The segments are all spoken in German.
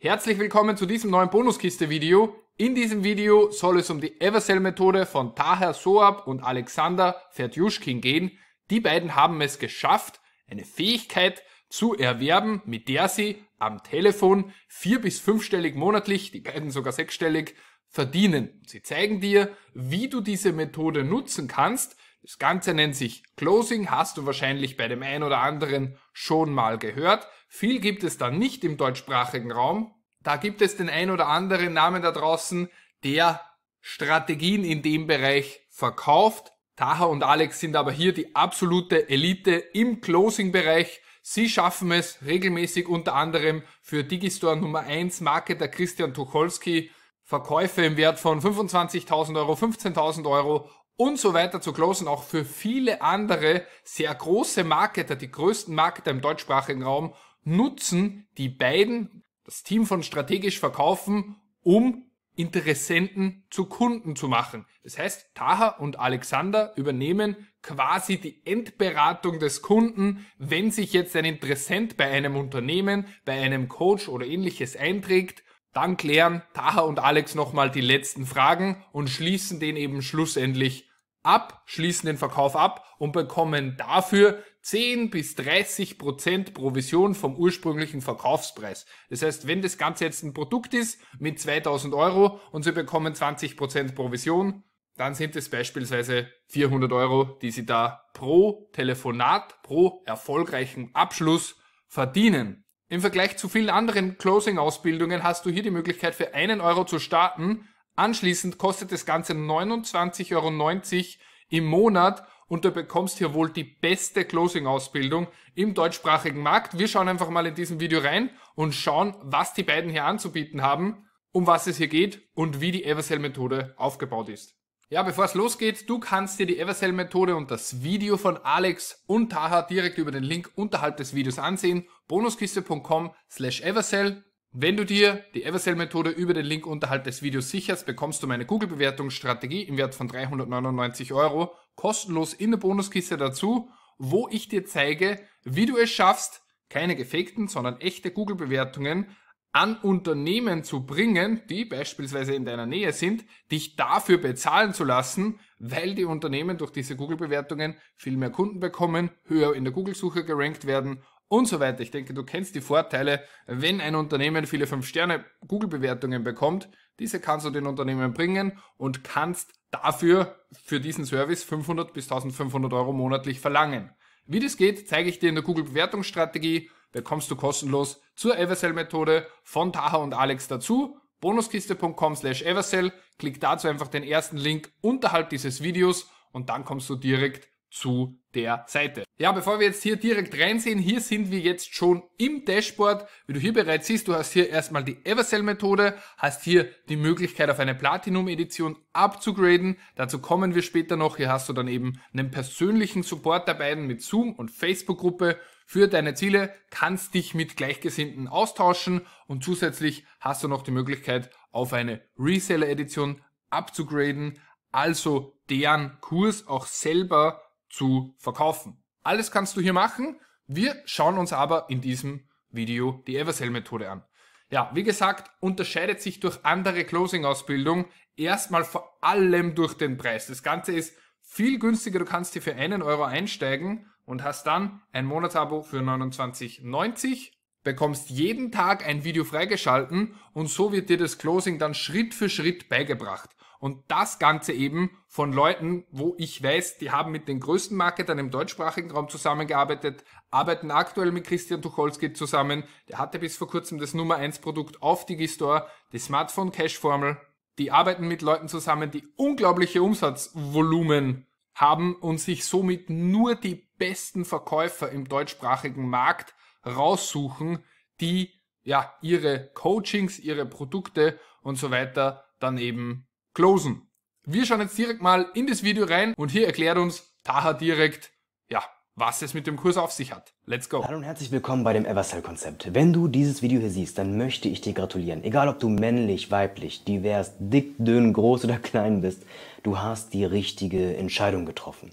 Herzlich willkommen zu diesem neuen Bonuskiste-Video. In diesem Video soll es um die Eversell-Methode von Taher Soab und Alexander Ferdjuschkin gehen. Die beiden haben es geschafft, eine Fähigkeit zu erwerben, mit der sie am Telefon vier- bis fünfstellig monatlich, die beiden sogar sechsstellig, verdienen. Sie zeigen dir, wie du diese Methode nutzen kannst, das Ganze nennt sich Closing, hast du wahrscheinlich bei dem einen oder anderen schon mal gehört. Viel gibt es da nicht im deutschsprachigen Raum. Da gibt es den ein oder anderen Namen da draußen, der Strategien in dem Bereich verkauft. Taha und Alex sind aber hier die absolute Elite im Closing-Bereich. Sie schaffen es regelmäßig unter anderem für Digistore Nummer 1 Marketer Christian Tucholsky Verkäufe im Wert von 25.000 Euro, 15.000 Euro und so weiter zu closen, auch für viele andere sehr große Marketer, die größten Marketer im deutschsprachigen Raum, nutzen die beiden, das Team von strategisch verkaufen, um Interessenten zu Kunden zu machen. Das heißt, Taha und Alexander übernehmen quasi die Endberatung des Kunden, wenn sich jetzt ein Interessent bei einem Unternehmen, bei einem Coach oder ähnliches einträgt, dann klären Taha und Alex nochmal die letzten Fragen und schließen den eben schlussendlich ab, schließen den Verkauf ab und bekommen dafür 10 bis 30 Prozent Provision vom ursprünglichen Verkaufspreis. Das heißt, wenn das Ganze jetzt ein Produkt ist mit 2000 Euro und Sie bekommen 20 Prozent Provision, dann sind es beispielsweise 400 Euro, die Sie da pro Telefonat, pro erfolgreichen Abschluss verdienen. Im Vergleich zu vielen anderen Closing-Ausbildungen hast du hier die Möglichkeit für einen Euro zu starten, Anschließend kostet das Ganze 29,90 Euro im Monat und du bekommst hier wohl die beste Closing-Ausbildung im deutschsprachigen Markt. Wir schauen einfach mal in diesem Video rein und schauen, was die beiden hier anzubieten haben, um was es hier geht und wie die Eversell-Methode aufgebaut ist. Ja, bevor es losgeht, du kannst dir die Eversell-Methode und das Video von Alex und Taha direkt über den Link unterhalb des Videos ansehen. Bonuskiste.com slash Eversell wenn du dir die Eversell-Methode über den Link unterhalb des Videos sicherst, bekommst du meine Google-Bewertungsstrategie im Wert von 399 Euro kostenlos in der Bonuskiste dazu, wo ich dir zeige, wie du es schaffst, keine gefakten, sondern echte Google-Bewertungen an Unternehmen zu bringen, die beispielsweise in deiner Nähe sind, dich dafür bezahlen zu lassen, weil die Unternehmen durch diese Google-Bewertungen viel mehr Kunden bekommen, höher in der Google-Suche gerankt werden und so weiter. Ich denke, du kennst die Vorteile, wenn ein Unternehmen viele 5-Sterne-Google-Bewertungen bekommt. Diese kannst du den Unternehmen bringen und kannst dafür für diesen Service 500 bis 1500 Euro monatlich verlangen. Wie das geht, zeige ich dir in der Google-Bewertungsstrategie. Bekommst du kostenlos zur Eversell-Methode von Taha und Alex dazu. Bonuskiste.com slash Eversell. Klick dazu einfach den ersten Link unterhalb dieses Videos und dann kommst du direkt zu der Seite. Ja, bevor wir jetzt hier direkt reinsehen, hier sind wir jetzt schon im Dashboard. Wie du hier bereits siehst, du hast hier erstmal die Eversell-Methode, hast hier die Möglichkeit auf eine Platinum-Edition abzugraden. Dazu kommen wir später noch. Hier hast du dann eben einen persönlichen Support der beiden mit Zoom und Facebook-Gruppe für deine Ziele, kannst dich mit Gleichgesinnten austauschen und zusätzlich hast du noch die Möglichkeit auf eine Reseller-Edition abzugraden, also deren Kurs auch selber zu verkaufen. Alles kannst du hier machen. Wir schauen uns aber in diesem Video die Eversell-Methode an. Ja, wie gesagt, unterscheidet sich durch andere Closing-Ausbildung erstmal vor allem durch den Preis. Das Ganze ist viel günstiger. Du kannst hier für einen Euro einsteigen und hast dann ein Monatsabo für 29,90, bekommst jeden Tag ein Video freigeschalten und so wird dir das Closing dann Schritt für Schritt beigebracht. Und das Ganze eben von Leuten, wo ich weiß, die haben mit den größten Marketern im deutschsprachigen Raum zusammengearbeitet, arbeiten aktuell mit Christian Tucholsky zusammen. Der hatte bis vor kurzem das Nummer 1 Produkt auf Digistore, die Smartphone Cash Formel. Die arbeiten mit Leuten zusammen, die unglaubliche Umsatzvolumen haben und sich somit nur die besten Verkäufer im deutschsprachigen Markt raussuchen, die ja ihre Coachings, ihre Produkte und so weiter dann eben closen. Wir schauen jetzt direkt mal in das Video rein und hier erklärt uns Taha direkt, ja, was es mit dem Kurs auf sich hat. Let's go. Hallo und herzlich willkommen bei dem Evercell-Konzept. Wenn du dieses Video hier siehst, dann möchte ich dir gratulieren. Egal ob du männlich, weiblich, divers, dick, dünn, groß oder klein bist, du hast die richtige Entscheidung getroffen.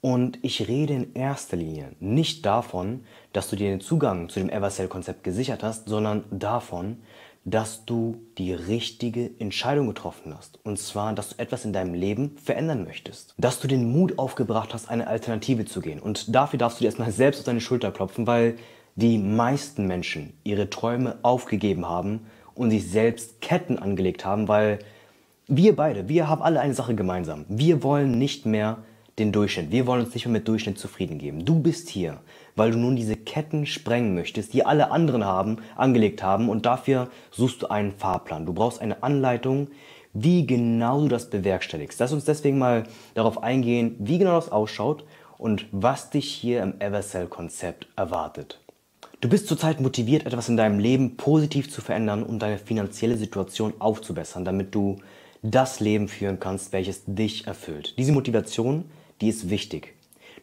Und ich rede in erster Linie nicht davon, dass du dir den Zugang zu dem Evercell-Konzept gesichert hast, sondern davon, dass du die richtige Entscheidung getroffen hast. Und zwar, dass du etwas in deinem Leben verändern möchtest. Dass du den Mut aufgebracht hast, eine Alternative zu gehen. Und dafür darfst du dir erstmal selbst auf deine Schulter klopfen, weil die meisten Menschen ihre Träume aufgegeben haben und sich selbst Ketten angelegt haben, weil wir beide, wir haben alle eine Sache gemeinsam. Wir wollen nicht mehr den Durchschnitt. Wir wollen uns nicht mehr mit Durchschnitt zufrieden geben. Du bist hier, weil du nun diese Ketten sprengen möchtest, die alle anderen haben, angelegt haben und dafür suchst du einen Fahrplan. Du brauchst eine Anleitung, wie genau du das bewerkstelligst. Lass uns deswegen mal darauf eingehen, wie genau das ausschaut und was dich hier im Eversell konzept erwartet. Du bist zurzeit motiviert, etwas in deinem Leben positiv zu verändern und deine finanzielle Situation aufzubessern, damit du das Leben führen kannst, welches dich erfüllt. Diese Motivation die ist wichtig.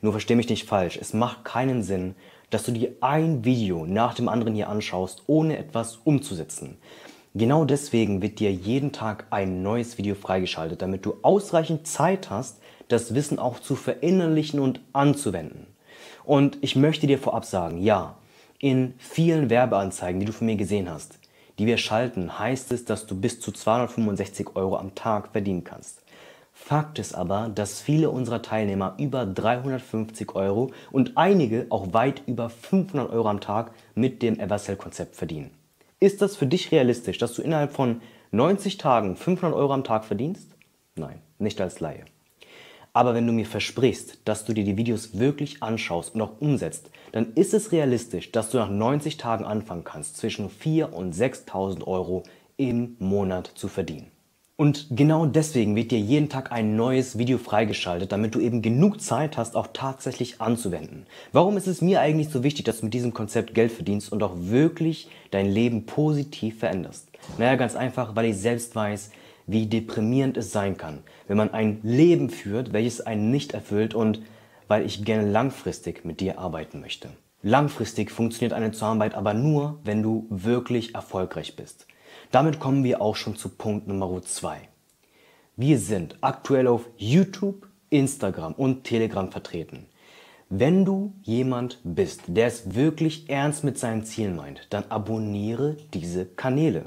Nur versteh mich nicht falsch, es macht keinen Sinn, dass du dir ein Video nach dem anderen hier anschaust, ohne etwas umzusetzen. Genau deswegen wird dir jeden Tag ein neues Video freigeschaltet, damit du ausreichend Zeit hast, das Wissen auch zu verinnerlichen und anzuwenden. Und ich möchte dir vorab sagen, ja, in vielen Werbeanzeigen, die du von mir gesehen hast, die wir schalten, heißt es, dass du bis zu 265 Euro am Tag verdienen kannst. Fakt ist aber, dass viele unserer Teilnehmer über 350 Euro und einige auch weit über 500 Euro am Tag mit dem Eversell-Konzept verdienen. Ist das für dich realistisch, dass du innerhalb von 90 Tagen 500 Euro am Tag verdienst? Nein, nicht als Laie. Aber wenn du mir versprichst, dass du dir die Videos wirklich anschaust und auch umsetzt, dann ist es realistisch, dass du nach 90 Tagen anfangen kannst, zwischen 4.000 und 6.000 Euro im Monat zu verdienen. Und genau deswegen wird dir jeden Tag ein neues Video freigeschaltet, damit du eben genug Zeit hast, auch tatsächlich anzuwenden. Warum ist es mir eigentlich so wichtig, dass du mit diesem Konzept Geld verdienst und auch wirklich dein Leben positiv veränderst? Naja, ganz einfach, weil ich selbst weiß, wie deprimierend es sein kann, wenn man ein Leben führt, welches einen nicht erfüllt und weil ich gerne langfristig mit dir arbeiten möchte. Langfristig funktioniert eine Zusammenarbeit aber nur, wenn du wirklich erfolgreich bist. Damit kommen wir auch schon zu Punkt Nummer 2. Wir sind aktuell auf YouTube, Instagram und Telegram vertreten. Wenn du jemand bist, der es wirklich ernst mit seinen Zielen meint, dann abonniere diese Kanäle.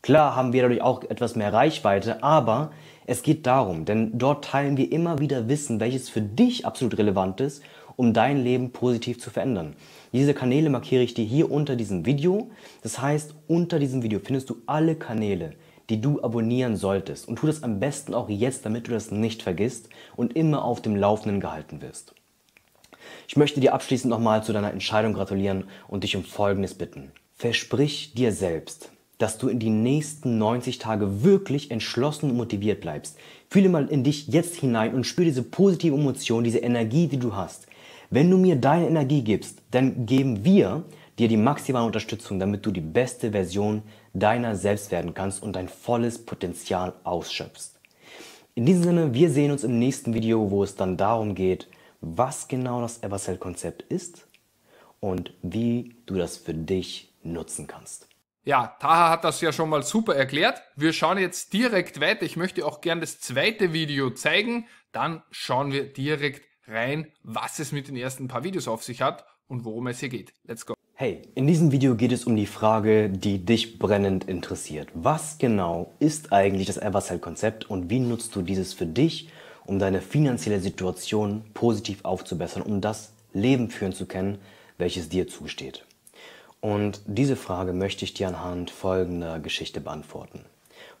Klar haben wir dadurch auch etwas mehr Reichweite, aber es geht darum, denn dort teilen wir immer wieder Wissen, welches für dich absolut relevant ist, um dein Leben positiv zu verändern. Diese Kanäle markiere ich dir hier unter diesem Video. Das heißt, unter diesem Video findest du alle Kanäle, die du abonnieren solltest. Und tu das am besten auch jetzt, damit du das nicht vergisst und immer auf dem Laufenden gehalten wirst. Ich möchte dir abschließend nochmal zu deiner Entscheidung gratulieren und dich um Folgendes bitten. Versprich dir selbst, dass du in die nächsten 90 Tage wirklich entschlossen und motiviert bleibst. Fühle mal in dich jetzt hinein und spüre diese positive Emotion, diese Energie, die du hast. Wenn du mir deine Energie gibst, dann geben wir dir die maximale Unterstützung, damit du die beste Version deiner selbst werden kannst und dein volles Potenzial ausschöpfst. In diesem Sinne, wir sehen uns im nächsten Video, wo es dann darum geht, was genau das Evercell-Konzept ist und wie du das für dich nutzen kannst. Ja, Taha hat das ja schon mal super erklärt. Wir schauen jetzt direkt weiter. Ich möchte auch gern das zweite Video zeigen. Dann schauen wir direkt rein, was es mit den ersten paar Videos auf sich hat und worum es hier geht. Let's go. Hey, in diesem Video geht es um die Frage, die dich brennend interessiert. Was genau ist eigentlich das Eversell-Konzept und wie nutzt du dieses für dich, um deine finanzielle Situation positiv aufzubessern, um das Leben führen zu können, welches dir zusteht? Und diese Frage möchte ich dir anhand folgender Geschichte beantworten.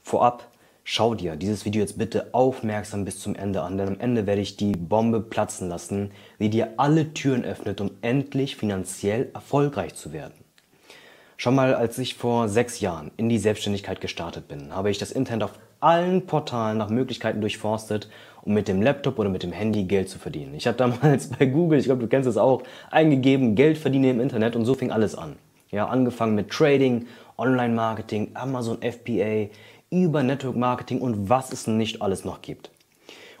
Vorab, Schau dir dieses Video jetzt bitte aufmerksam bis zum Ende an, denn am Ende werde ich die Bombe platzen lassen, die dir alle Türen öffnet, um endlich finanziell erfolgreich zu werden. Schon mal, als ich vor sechs Jahren in die Selbstständigkeit gestartet bin, habe ich das Internet auf allen Portalen nach Möglichkeiten durchforstet, um mit dem Laptop oder mit dem Handy Geld zu verdienen. Ich habe damals bei Google, ich glaube, du kennst es auch, eingegeben, Geld verdiene im Internet und so fing alles an. Ja, angefangen mit Trading, Online-Marketing, Amazon FBA, über Network Marketing und was es nicht alles noch gibt.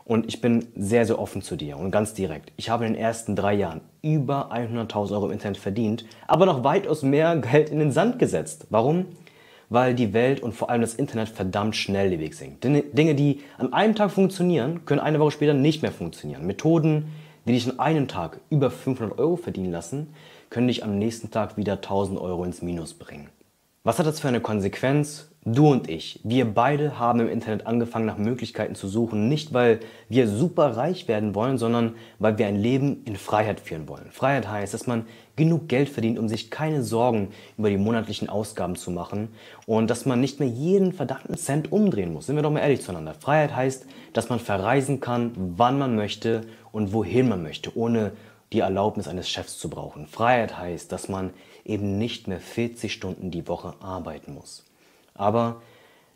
Und ich bin sehr, sehr offen zu dir und ganz direkt. Ich habe in den ersten drei Jahren über 100.000 Euro im Internet verdient, aber noch weitaus mehr Geld in den Sand gesetzt. Warum? Weil die Welt und vor allem das Internet verdammt schnelllebig sind. Dinge, die an einem Tag funktionieren, können eine Woche später nicht mehr funktionieren. Methoden, die dich an einem Tag über 500 Euro verdienen lassen, können dich am nächsten Tag wieder 1000 Euro ins Minus bringen. Was hat das für eine Konsequenz? Du und ich, wir beide haben im Internet angefangen, nach Möglichkeiten zu suchen, nicht weil wir super reich werden wollen, sondern weil wir ein Leben in Freiheit führen wollen. Freiheit heißt, dass man genug Geld verdient, um sich keine Sorgen über die monatlichen Ausgaben zu machen und dass man nicht mehr jeden verdammten Cent umdrehen muss. Sind wir doch mal ehrlich zueinander. Freiheit heißt, dass man verreisen kann, wann man möchte und wohin man möchte, ohne die Erlaubnis eines Chefs zu brauchen. Freiheit heißt, dass man eben nicht mehr 40 Stunden die Woche arbeiten muss. Aber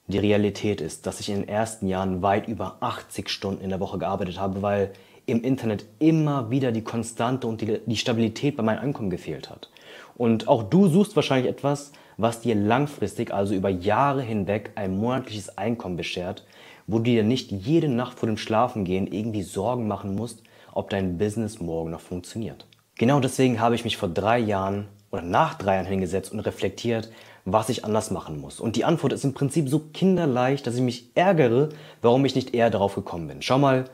die Realität ist, dass ich in den ersten Jahren weit über 80 Stunden in der Woche gearbeitet habe, weil im Internet immer wieder die Konstante und die, die Stabilität bei meinem Einkommen gefehlt hat. Und auch du suchst wahrscheinlich etwas, was dir langfristig, also über Jahre hinweg, ein monatliches Einkommen beschert, wo du dir nicht jede Nacht vor dem Schlafengehen irgendwie Sorgen machen musst, ob dein Business morgen noch funktioniert. Genau deswegen habe ich mich vor drei Jahren oder nach drei Jahren hingesetzt und reflektiert, was ich anders machen muss. Und die Antwort ist im Prinzip so kinderleicht, dass ich mich ärgere, warum ich nicht eher darauf gekommen bin. Schau mal,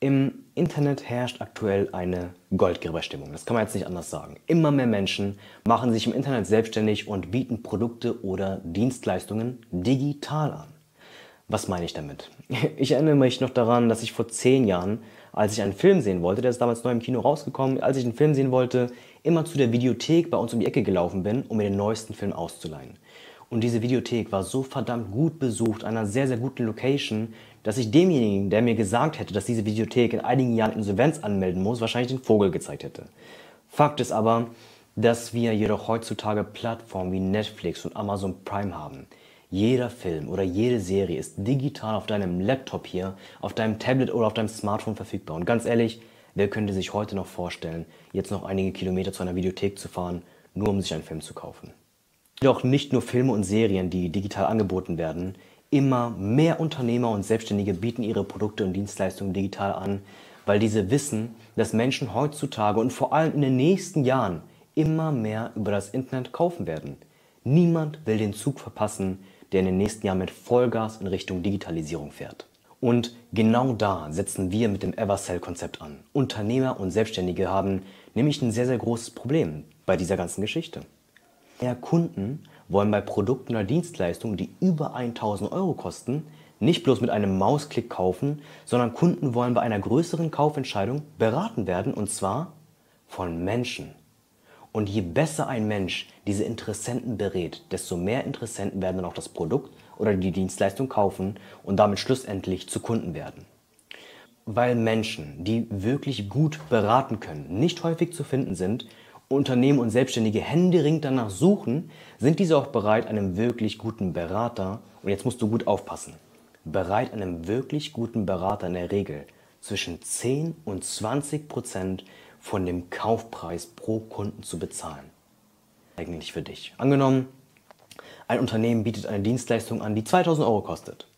im Internet herrscht aktuell eine Goldgräberstimmung. Das kann man jetzt nicht anders sagen. Immer mehr Menschen machen sich im Internet selbstständig und bieten Produkte oder Dienstleistungen digital an. Was meine ich damit? Ich erinnere mich noch daran, dass ich vor zehn Jahren, als ich einen Film sehen wollte, der ist damals neu im Kino rausgekommen, als ich einen Film sehen wollte, immer zu der Videothek bei uns um die Ecke gelaufen bin, um mir den neuesten Film auszuleihen. Und diese Videothek war so verdammt gut besucht, einer sehr, sehr guten Location, dass ich demjenigen, der mir gesagt hätte, dass diese Videothek in einigen Jahren Insolvenz anmelden muss, wahrscheinlich den Vogel gezeigt hätte. Fakt ist aber, dass wir jedoch heutzutage Plattformen wie Netflix und Amazon Prime haben. Jeder Film oder jede Serie ist digital auf deinem Laptop hier, auf deinem Tablet oder auf deinem Smartphone verfügbar. Und ganz ehrlich, Wer könnte sich heute noch vorstellen, jetzt noch einige Kilometer zu einer Videothek zu fahren, nur um sich einen Film zu kaufen? Doch nicht nur Filme und Serien, die digital angeboten werden. Immer mehr Unternehmer und Selbstständige bieten ihre Produkte und Dienstleistungen digital an, weil diese wissen, dass Menschen heutzutage und vor allem in den nächsten Jahren immer mehr über das Internet kaufen werden. Niemand will den Zug verpassen, der in den nächsten Jahren mit Vollgas in Richtung Digitalisierung fährt. Und genau da setzen wir mit dem Eversell-Konzept an. Unternehmer und Selbstständige haben nämlich ein sehr, sehr großes Problem bei dieser ganzen Geschichte. Mehr Kunden wollen bei Produkten oder Dienstleistungen, die über 1000 Euro kosten, nicht bloß mit einem Mausklick kaufen, sondern Kunden wollen bei einer größeren Kaufentscheidung beraten werden und zwar von Menschen. Und je besser ein Mensch diese Interessenten berät, desto mehr Interessenten werden dann auch das Produkt oder die Dienstleistung kaufen und damit schlussendlich zu Kunden werden. Weil Menschen, die wirklich gut beraten können, nicht häufig zu finden sind, Unternehmen und Selbstständige händeringend danach suchen, sind diese auch bereit, einem wirklich guten Berater, und jetzt musst du gut aufpassen, bereit, einem wirklich guten Berater in der Regel zwischen 10 und 20 Prozent von dem Kaufpreis pro Kunden zu bezahlen. Eigentlich für dich. Angenommen, ein Unternehmen bietet eine Dienstleistung an, die 2000 Euro kostet.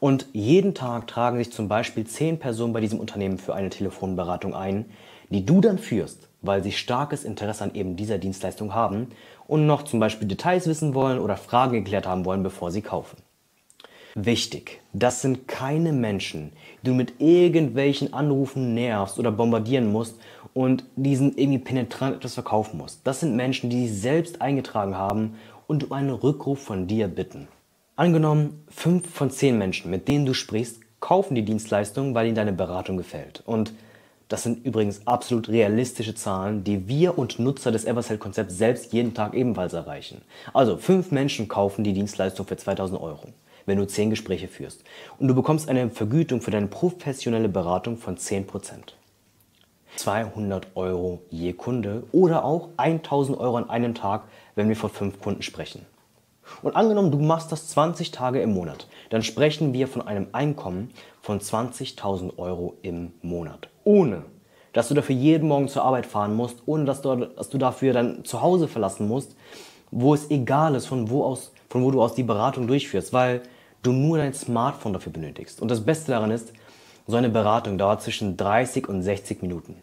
Und jeden Tag tragen sich zum Beispiel 10 Personen bei diesem Unternehmen für eine Telefonberatung ein, die du dann führst, weil sie starkes Interesse an eben dieser Dienstleistung haben und noch zum Beispiel Details wissen wollen oder Fragen geklärt haben wollen, bevor sie kaufen. Wichtig, das sind keine Menschen, die du mit irgendwelchen Anrufen nervst oder bombardieren musst und diesen irgendwie penetrant etwas verkaufen musst. Das sind Menschen, die sich selbst eingetragen haben und um einen Rückruf von dir bitten. Angenommen, fünf von zehn Menschen, mit denen du sprichst, kaufen die Dienstleistung, weil ihnen deine Beratung gefällt. Und das sind übrigens absolut realistische Zahlen, die wir und Nutzer des Eversell-Konzepts selbst jeden Tag ebenfalls erreichen. Also fünf Menschen kaufen die Dienstleistung für 2000 Euro, wenn du zehn Gespräche führst. Und du bekommst eine Vergütung für deine professionelle Beratung von 10%. 200 Euro je Kunde oder auch 1000 Euro an einem Tag, wenn wir von fünf Kunden sprechen. Und angenommen, du machst das 20 Tage im Monat, dann sprechen wir von einem Einkommen von 20.000 Euro im Monat. Ohne, dass du dafür jeden Morgen zur Arbeit fahren musst, ohne dass du, dass du dafür dein Zuhause verlassen musst, wo es egal ist, von wo, aus, von wo du aus die Beratung durchführst, weil du nur dein Smartphone dafür benötigst. Und das Beste daran ist, so eine Beratung dauert zwischen 30 und 60 Minuten.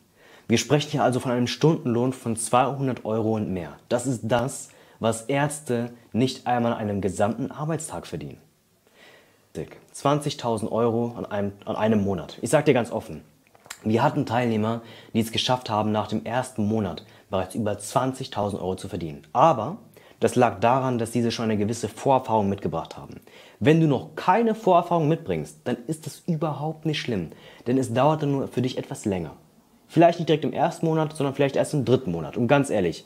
Wir sprechen hier also von einem Stundenlohn von 200 Euro und mehr. Das ist das, was Ärzte nicht einmal an einem gesamten Arbeitstag verdienen. 20.000 Euro an einem, an einem Monat. Ich sage dir ganz offen, wir hatten Teilnehmer, die es geschafft haben, nach dem ersten Monat bereits über 20.000 Euro zu verdienen. Aber das lag daran, dass diese schon eine gewisse Vorerfahrung mitgebracht haben. Wenn du noch keine Vorerfahrung mitbringst, dann ist das überhaupt nicht schlimm, denn es dauert dann nur für dich etwas länger. Vielleicht nicht direkt im ersten Monat, sondern vielleicht erst im dritten Monat. Und ganz ehrlich,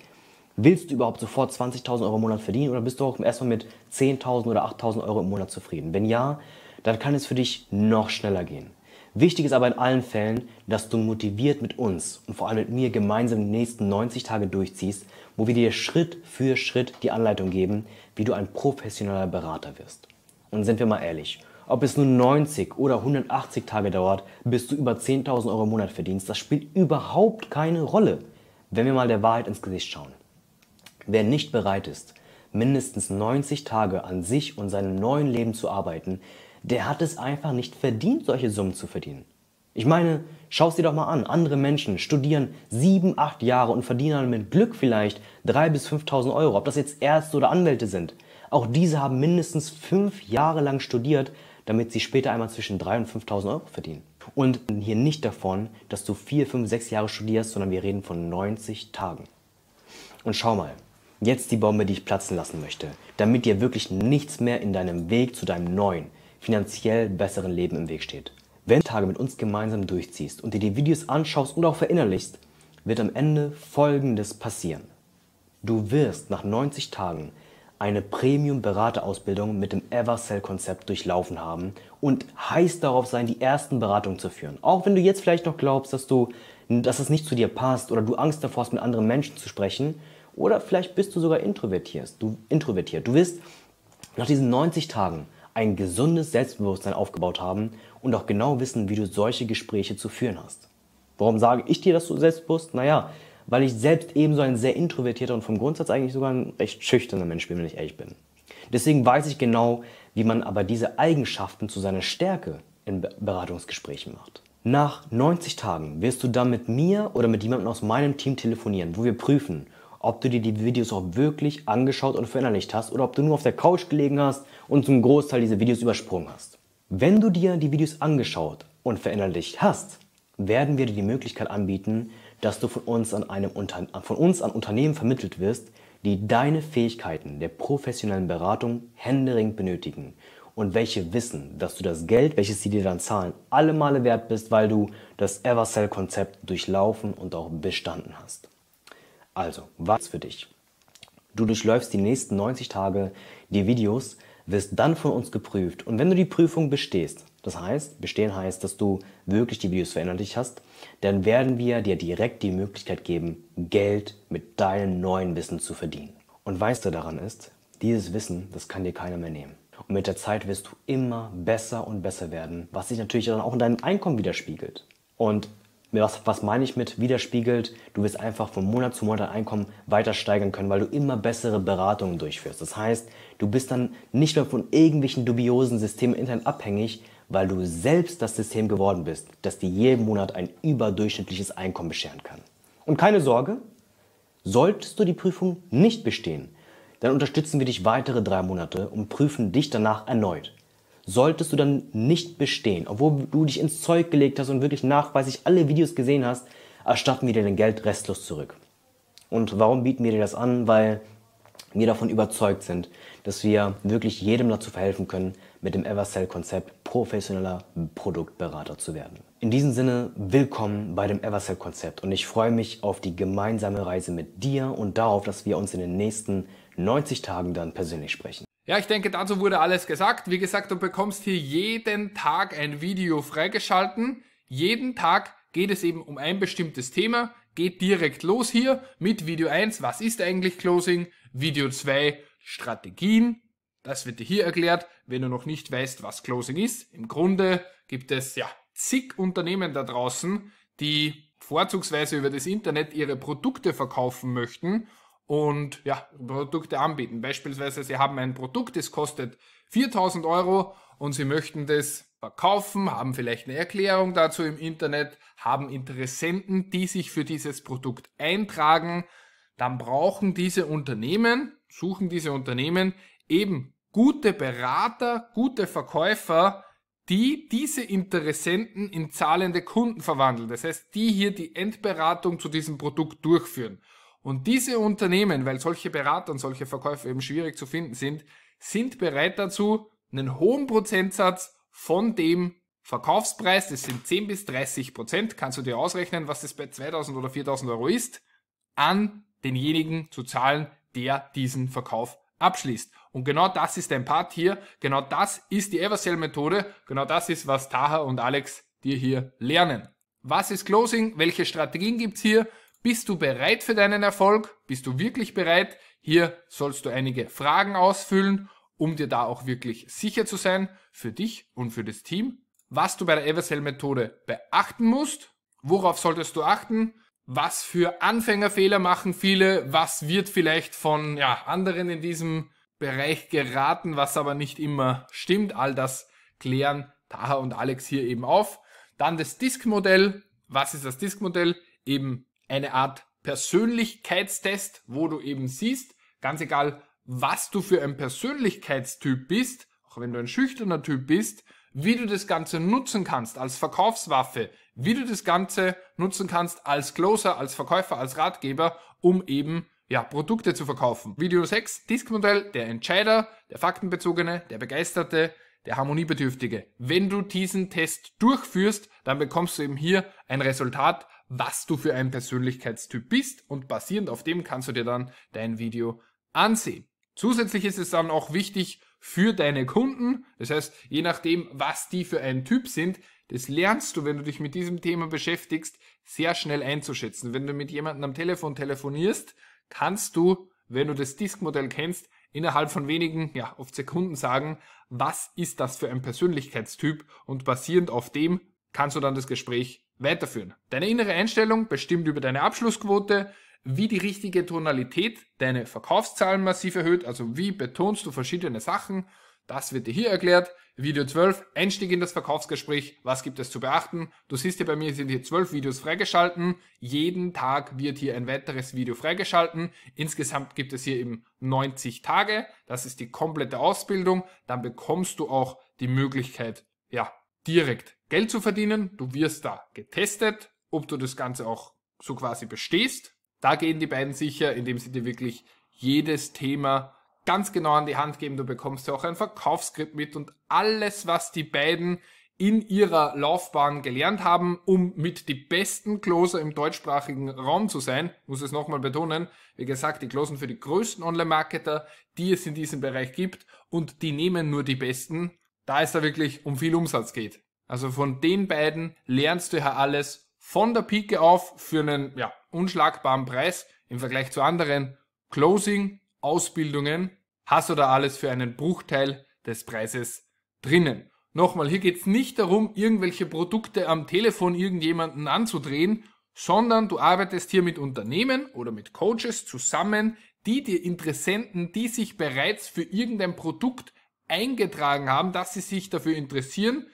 willst du überhaupt sofort 20.000 Euro im Monat verdienen oder bist du auch erstmal mit 10.000 oder 8.000 Euro im Monat zufrieden? Wenn ja, dann kann es für dich noch schneller gehen. Wichtig ist aber in allen Fällen, dass du motiviert mit uns und vor allem mit mir gemeinsam die nächsten 90 Tage durchziehst, wo wir dir Schritt für Schritt die Anleitung geben, wie du ein professioneller Berater wirst. Und sind wir mal ehrlich, ob es nun 90 oder 180 Tage dauert, bis du über 10.000 Euro im Monat verdienst, das spielt überhaupt keine Rolle, wenn wir mal der Wahrheit ins Gesicht schauen. Wer nicht bereit ist, mindestens 90 Tage an sich und seinem neuen Leben zu arbeiten, der hat es einfach nicht verdient, solche Summen zu verdienen. Ich meine, schau es dir doch mal an. Andere Menschen studieren 7, 8 Jahre und verdienen dann mit Glück vielleicht 3.000 bis 5.000 Euro, ob das jetzt Ärzte oder Anwälte sind. Auch diese haben mindestens 5 Jahre lang studiert, damit sie später einmal zwischen 3.000 und 5.000 Euro verdienen. Und hier nicht davon, dass du 4, 5, 6 Jahre studierst, sondern wir reden von 90 Tagen. Und schau mal, jetzt die Bombe, die ich platzen lassen möchte, damit dir wirklich nichts mehr in deinem Weg zu deinem neuen, finanziell besseren Leben im Weg steht. Wenn du Tage mit uns gemeinsam durchziehst und dir die Videos anschaust und auch verinnerlichst, wird am Ende Folgendes passieren. Du wirst nach 90 Tagen eine Premium-Beraterausbildung mit dem Eversell-Konzept durchlaufen haben und heiß darauf sein, die ersten Beratungen zu führen. Auch wenn du jetzt vielleicht noch glaubst, dass du, dass es nicht zu dir passt oder du Angst davor hast, mit anderen Menschen zu sprechen oder vielleicht bist du sogar introvertiert. Du introvertiert. Du wirst nach diesen 90 Tagen ein gesundes Selbstbewusstsein aufgebaut haben und auch genau wissen, wie du solche Gespräche zu führen hast. Warum sage ich dir das so selbstbewusst? Naja, weil ich selbst ebenso ein sehr introvertierter und vom Grundsatz eigentlich sogar ein recht schüchterner Mensch bin, wenn ich ehrlich bin. Deswegen weiß ich genau, wie man aber diese Eigenschaften zu seiner Stärke in Beratungsgesprächen macht. Nach 90 Tagen wirst du dann mit mir oder mit jemandem aus meinem Team telefonieren, wo wir prüfen, ob du dir die Videos auch wirklich angeschaut und verinnerlicht hast oder ob du nur auf der Couch gelegen hast und zum Großteil diese Videos übersprungen hast. Wenn du dir die Videos angeschaut und verinnerlicht hast, werden wir dir die Möglichkeit anbieten, dass du von uns an, einem Unter von uns an Unternehmen vermittelt wirst, die deine Fähigkeiten der professionellen Beratung händeringend benötigen und welche wissen, dass du das Geld, welches sie dir dann zahlen, alle Male wert bist, weil du das eversell konzept durchlaufen und auch bestanden hast. Also, was für dich? Du durchläufst die nächsten 90 Tage die Videos, wirst dann von uns geprüft. Und wenn du die Prüfung bestehst, das heißt, bestehen heißt, dass du wirklich die Videos verinnerlicht hast, dann werden wir dir direkt die Möglichkeit geben, Geld mit deinem neuen Wissen zu verdienen. Und weißt du daran ist, dieses Wissen, das kann dir keiner mehr nehmen. Und mit der Zeit wirst du immer besser und besser werden, was sich natürlich dann auch in deinem Einkommen widerspiegelt. Und was, was meine ich mit widerspiegelt? Du wirst einfach von Monat zu Monat dein Einkommen weiter steigern können, weil du immer bessere Beratungen durchführst. Das heißt, du bist dann nicht mehr von irgendwelchen dubiosen Systemen intern abhängig, weil du selbst das System geworden bist, das dir jeden Monat ein überdurchschnittliches Einkommen bescheren kann. Und keine Sorge, solltest du die Prüfung nicht bestehen, dann unterstützen wir dich weitere drei Monate und prüfen dich danach erneut solltest du dann nicht bestehen. Obwohl du dich ins Zeug gelegt hast und wirklich nachweislich alle Videos gesehen hast, erstatten wir dir dein Geld restlos zurück. Und warum bieten wir dir das an? Weil wir davon überzeugt sind, dass wir wirklich jedem dazu verhelfen können, mit dem Eversell-Konzept professioneller Produktberater zu werden. In diesem Sinne, willkommen bei dem Eversell-Konzept und ich freue mich auf die gemeinsame Reise mit dir und darauf, dass wir uns in den nächsten 90 Tagen dann persönlich sprechen. Ja, ich denke, dazu wurde alles gesagt. Wie gesagt, du bekommst hier jeden Tag ein Video freigeschalten. Jeden Tag geht es eben um ein bestimmtes Thema. Geht direkt los hier mit Video 1, was ist eigentlich Closing? Video 2, Strategien. Das wird dir hier erklärt, wenn du noch nicht weißt, was Closing ist. Im Grunde gibt es ja zig Unternehmen da draußen, die vorzugsweise über das Internet ihre Produkte verkaufen möchten und ja, Produkte anbieten. Beispielsweise, Sie haben ein Produkt, das kostet 4000 Euro und Sie möchten das verkaufen, haben vielleicht eine Erklärung dazu im Internet, haben Interessenten, die sich für dieses Produkt eintragen, dann brauchen diese Unternehmen, suchen diese Unternehmen eben gute Berater, gute Verkäufer, die diese Interessenten in zahlende Kunden verwandeln. Das heißt, die hier die Endberatung zu diesem Produkt durchführen. Und diese Unternehmen, weil solche Berater und solche Verkäufer eben schwierig zu finden sind, sind bereit dazu, einen hohen Prozentsatz von dem Verkaufspreis, das sind 10 bis 30 Prozent, kannst du dir ausrechnen, was das bei 2000 oder 4000 Euro ist, an denjenigen zu zahlen, der diesen Verkauf abschließt. Und genau das ist dein Part hier, genau das ist die Eversell-Methode, genau das ist, was Taha und Alex dir hier lernen. Was ist Closing? Welche Strategien gibt's hier? Bist du bereit für deinen Erfolg? Bist du wirklich bereit? Hier sollst du einige Fragen ausfüllen, um dir da auch wirklich sicher zu sein, für dich und für das Team, was du bei der Eversell-Methode beachten musst, worauf solltest du achten, was für Anfängerfehler machen viele, was wird vielleicht von ja, anderen in diesem Bereich geraten, was aber nicht immer stimmt. All das klären Taha und Alex hier eben auf. Dann das Disk-Modell. Was ist das Disk-Modell? Eben eine Art Persönlichkeitstest, wo du eben siehst, ganz egal, was du für ein Persönlichkeitstyp bist, auch wenn du ein schüchterner Typ bist, wie du das Ganze nutzen kannst als Verkaufswaffe, wie du das Ganze nutzen kannst als Closer, als Verkäufer, als Ratgeber, um eben ja, Produkte zu verkaufen. Video 6, Diskmodell, der Entscheider, der Faktenbezogene, der Begeisterte, der Harmoniebedürftige. Wenn du diesen Test durchführst, dann bekommst du eben hier ein Resultat, was du für ein Persönlichkeitstyp bist und basierend auf dem kannst du dir dann dein Video ansehen. Zusätzlich ist es dann auch wichtig für deine Kunden, das heißt, je nachdem, was die für ein Typ sind, das lernst du, wenn du dich mit diesem Thema beschäftigst, sehr schnell einzuschätzen. Wenn du mit jemandem am Telefon telefonierst, kannst du, wenn du das Diskmodell kennst, innerhalb von wenigen, ja, oft Sekunden sagen, was ist das für ein Persönlichkeitstyp und basierend auf dem kannst du dann das Gespräch Weiterführen. Deine innere Einstellung bestimmt über deine Abschlussquote, wie die richtige Tonalität deine Verkaufszahlen massiv erhöht, also wie betonst du verschiedene Sachen. Das wird dir hier erklärt. Video 12, Einstieg in das Verkaufsgespräch, was gibt es zu beachten? Du siehst hier bei mir sind hier 12 Videos freigeschalten. Jeden Tag wird hier ein weiteres Video freigeschalten. Insgesamt gibt es hier eben 90 Tage. Das ist die komplette Ausbildung. Dann bekommst du auch die Möglichkeit, ja, direkt Geld zu verdienen. Du wirst da getestet, ob du das Ganze auch so quasi bestehst. Da gehen die beiden sicher, indem sie dir wirklich jedes Thema ganz genau an die Hand geben. Du bekommst ja auch ein Verkaufsskript mit und alles, was die beiden in ihrer Laufbahn gelernt haben, um mit die besten Closer im deutschsprachigen Raum zu sein, muss es nochmal betonen. Wie gesagt, die Closen für die größten Online-Marketer, die es in diesem Bereich gibt und die nehmen nur die besten, da es da wirklich um viel Umsatz geht. Also von den beiden lernst du ja alles von der Pike auf für einen ja, unschlagbaren Preis im Vergleich zu anderen Closing-Ausbildungen. Hast du da alles für einen Bruchteil des Preises drinnen. Nochmal, hier geht's nicht darum, irgendwelche Produkte am Telefon irgendjemanden anzudrehen, sondern du arbeitest hier mit Unternehmen oder mit Coaches zusammen, die dir Interessenten, die sich bereits für irgendein Produkt eingetragen haben, dass sie sich dafür interessieren,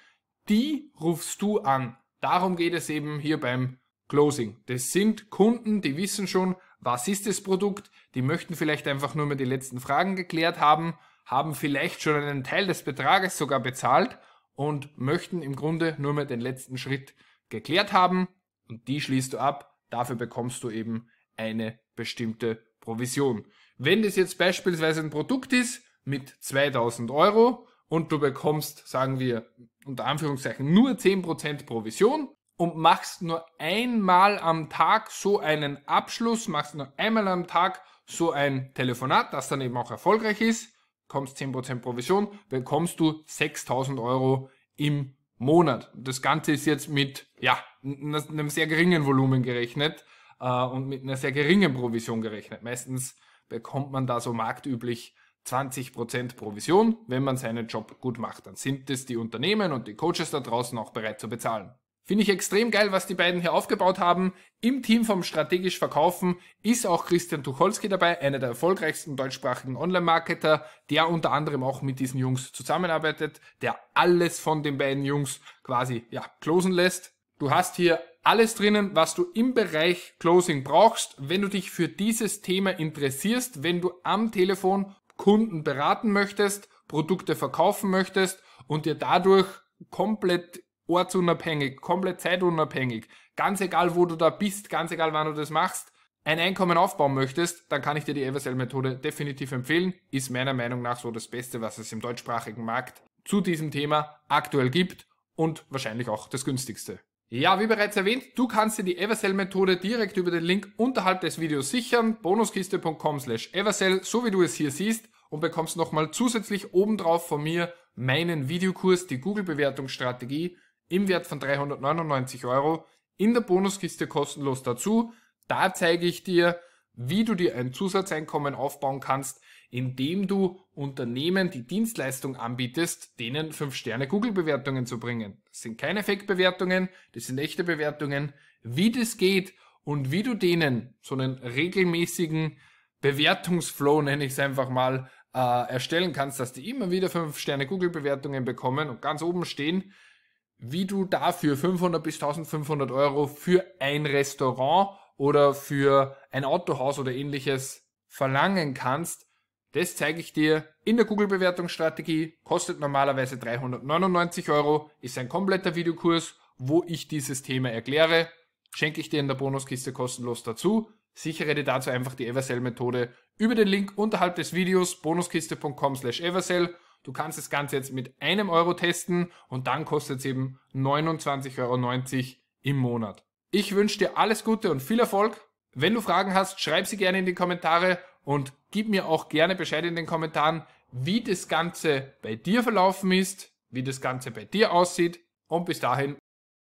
die rufst du an. Darum geht es eben hier beim Closing. Das sind Kunden, die wissen schon, was ist das Produkt, die möchten vielleicht einfach nur mal die letzten Fragen geklärt haben, haben vielleicht schon einen Teil des Betrages sogar bezahlt und möchten im Grunde nur mal den letzten Schritt geklärt haben und die schließt du ab. Dafür bekommst du eben eine bestimmte Provision. Wenn das jetzt beispielsweise ein Produkt ist mit 2000 Euro, und du bekommst, sagen wir, unter Anführungszeichen nur 10% Provision und machst nur einmal am Tag so einen Abschluss, machst nur einmal am Tag so ein Telefonat, das dann eben auch erfolgreich ist, kommst 10% Provision, bekommst du 6000 Euro im Monat. Das Ganze ist jetzt mit, ja, einem sehr geringen Volumen gerechnet äh, und mit einer sehr geringen Provision gerechnet. Meistens bekommt man da so marktüblich 20% Provision, wenn man seinen Job gut macht. Dann sind es die Unternehmen und die Coaches da draußen auch bereit zu bezahlen. Finde ich extrem geil, was die beiden hier aufgebaut haben. Im Team vom Strategisch Verkaufen ist auch Christian Tucholsky dabei, einer der erfolgreichsten deutschsprachigen Online-Marketer, der unter anderem auch mit diesen Jungs zusammenarbeitet, der alles von den beiden Jungs quasi, ja, closen lässt. Du hast hier alles drinnen, was du im Bereich Closing brauchst. Wenn du dich für dieses Thema interessierst, wenn du am Telefon Kunden beraten möchtest, Produkte verkaufen möchtest und dir dadurch komplett ortsunabhängig, komplett zeitunabhängig, ganz egal wo du da bist, ganz egal wann du das machst, ein Einkommen aufbauen möchtest, dann kann ich dir die Eversell-Methode definitiv empfehlen. Ist meiner Meinung nach so das Beste, was es im deutschsprachigen Markt zu diesem Thema aktuell gibt und wahrscheinlich auch das günstigste. Ja, wie bereits erwähnt, du kannst dir die Eversell-Methode direkt über den Link unterhalb des Videos sichern, bonuskiste.com slash Eversell, so wie du es hier siehst und bekommst nochmal zusätzlich obendrauf von mir meinen Videokurs, die Google-Bewertungsstrategie im Wert von 399 Euro in der Bonuskiste kostenlos dazu. Da zeige ich dir, wie du dir ein Zusatzeinkommen aufbauen kannst, indem du Unternehmen die Dienstleistung anbietest, denen 5-Sterne Google-Bewertungen zu bringen. Das sind keine Fake-Bewertungen, das sind echte Bewertungen. Wie das geht und wie du denen so einen regelmäßigen Bewertungsflow, nenne ich es einfach mal, äh, erstellen kannst, dass die immer wieder 5 Sterne Google-Bewertungen bekommen und ganz oben stehen, wie du dafür 500 bis 1500 Euro für ein Restaurant oder für ein Autohaus oder ähnliches verlangen kannst, das zeige ich dir in der Google-Bewertungsstrategie. Kostet normalerweise 399 Euro, ist ein kompletter Videokurs, wo ich dieses Thema erkläre. Schenke ich dir in der Bonuskiste kostenlos dazu. Sichere dir dazu einfach die Eversell-Methode über den Link unterhalb des Videos bonuskiste.com slash eversell. Du kannst das Ganze jetzt mit einem Euro testen und dann kostet es eben 29,90 Euro im Monat. Ich wünsche dir alles Gute und viel Erfolg. Wenn du Fragen hast, schreib sie gerne in die Kommentare und gib mir auch gerne Bescheid in den Kommentaren, wie das Ganze bei dir verlaufen ist, wie das Ganze bei dir aussieht und bis dahin